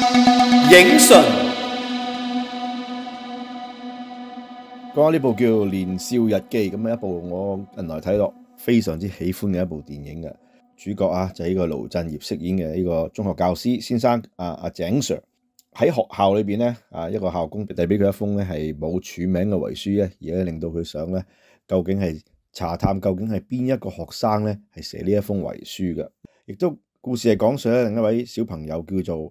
影讯，讲下呢部叫《年少日记》咁一部，我近来睇落非常之喜欢嘅一部电影嘅主角啊，就呢个卢振业饰演嘅呢个中学教师先生啊阿井 Sir 喺学校里边咧啊一个校工递俾佢一封咧系冇署名嘅遗书咧，而家令到佢想咧究竟系查探究竟系边一个学生咧系写呢一封遗书嘅，亦都故事系讲述咧另一位小朋友叫做。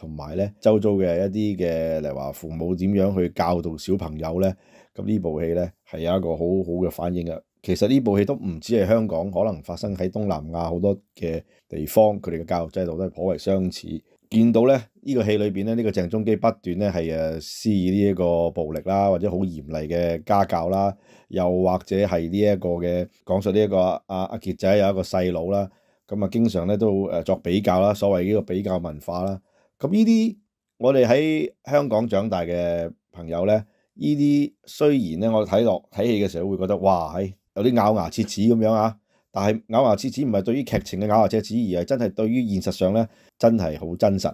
同埋咧，周遭嘅一啲嘅，例如話父母點樣去教導小朋友咧？咁呢部戲咧係有一個好好嘅反應嘅。其實呢部戲都唔止係香港，可能發生喺東南亞好多嘅地方，佢哋嘅教育制度都係頗為相似。見到咧呢個戲裏面咧，呢個鄭中基不斷咧係誒施以呢一個暴力啦，或者好嚴厲嘅家教啦，又或者係呢一個嘅講述呢一個阿阿傑仔有一個細佬啦，咁啊經常咧都作比較啦，所謂呢個比較文化啦。咁呢啲我哋喺香港長大嘅朋友咧，呢啲雖然咧我睇落睇戲嘅時候會覺得哇，系有啲咬牙切齒咁樣啊，但係咬牙切齒唔係對於劇情嘅咬牙切齒，而係真係對於現實上咧真係好真實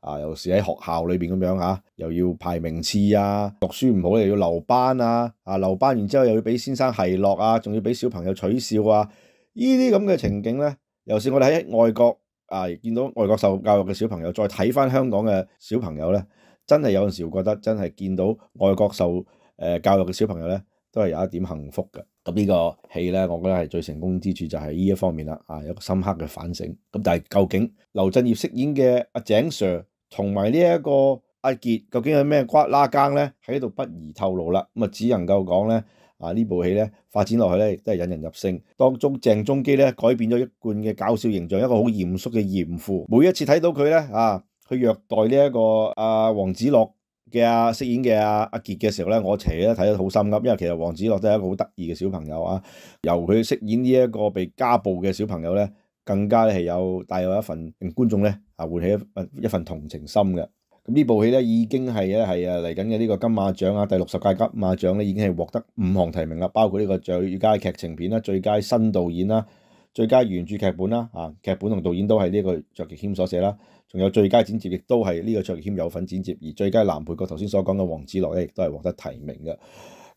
啊！尤其喺學校裏面咁樣嚇，又要排名次啊，讀書唔好又要留班啊，啊留班完之後又要俾先生奚落啊，仲要俾小朋友取笑啊，呢啲咁嘅情景咧，尤其是我哋喺外國。啊！见到外国受教育嘅小朋友，再睇翻香港嘅小朋友咧，真系有阵时我觉得真系见到外国受诶教育嘅小朋友咧，都系有一点幸福嘅。咁呢个戏咧，我觉得系最成功之处就系呢一方面啦。啊，有个深刻嘅反省。咁但系究竟刘振业饰演嘅阿井 Sir 同埋呢一个。阿杰究竟有咩瓜拉更咧？喺度不宜透露啦。咁啊，只能夠講咧啊，呢部戲咧發展落去咧，亦都係引人入勝。當中鄭中基咧改變咗一貫嘅搞笑形象，一個好嚴肅嘅严父。每一次睇到佢咧啊，去虐待呢一個阿黃子樂嘅阿飾演嘅阿阿傑嘅時候咧，我斜咧睇得好心急，因為其實黃子樂都係一個好得意嘅小朋友啊。由佢飾演呢一個被家暴嘅小朋友咧，更加係有帶有一份令觀眾咧啊，喚起一份同情心嘅。咁呢部戲咧已經係咧係啊嚟緊嘅呢個金馬獎啊第六十屆金馬獎咧已經係獲得五項提名啦，包括呢個最佳劇情片啦、最佳新導演啦、最佳原著劇本啦，啊劇本同導演都係呢個卓亦謙所寫啦，仲有最佳剪接亦都係呢個卓亦謙有份剪接，而最佳男配角頭先所講嘅黃子樂咧亦都係獲得提名嘅。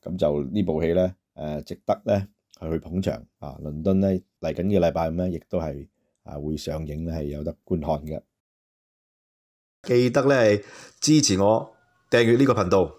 咁就呢部戲咧，誒值得咧係去捧場啊！倫敦咧嚟緊嘅禮拜咁咧，亦都係啊會上映咧係有得觀看嘅。記得咧，支持我訂閱呢個頻道。